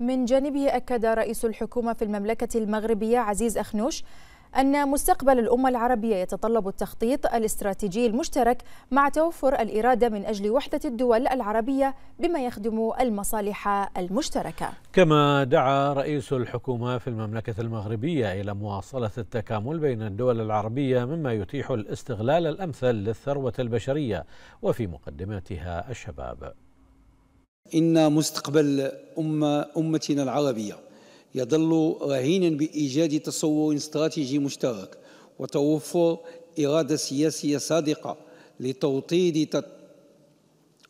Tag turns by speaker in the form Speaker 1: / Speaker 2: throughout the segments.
Speaker 1: من جانبه أكد رئيس الحكومة في المملكة المغربية عزيز أخنوش أن مستقبل الأمة العربية يتطلب التخطيط الاستراتيجي المشترك مع توفر الإرادة من أجل وحدة الدول العربية بما يخدم المصالح المشتركة.
Speaker 2: كما دعا رئيس الحكومة في المملكة المغربية إلى مواصلة التكامل بين الدول العربية مما يتيح الاستغلال الأمثل للثروة البشرية وفي مقدمتها الشباب. إن
Speaker 3: مستقبل أمة أمتنا العربية يظل رهينا بإيجاد تصور استراتيجي مشترك وتوفر إرادة سياسية صادقة لتوطيد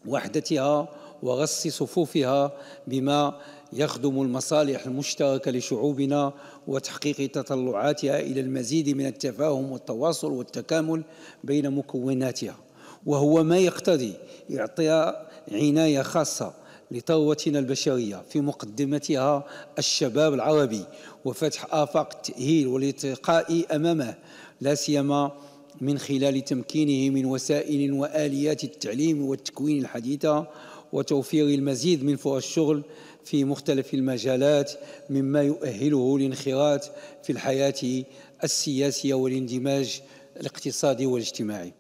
Speaker 3: وحدتها ورص صفوفها بما يخدم المصالح المشتركة لشعوبنا وتحقيق تطلعاتها إلى المزيد من التفاهم والتواصل والتكامل بين مكوناتها وهو ما يقتضي إعطاء عناية خاصة لثروتنا البشرية في مقدمتها الشباب العربي وفتح آفاق التأهيل والالتقاء أمامه لا سيما من خلال تمكينه من وسائل وآليات التعليم والتكوين الحديثة وتوفير المزيد من فرص الشغل في مختلف المجالات مما يؤهله للانخراط في
Speaker 1: الحياة السياسية والاندماج الاقتصادي والاجتماعي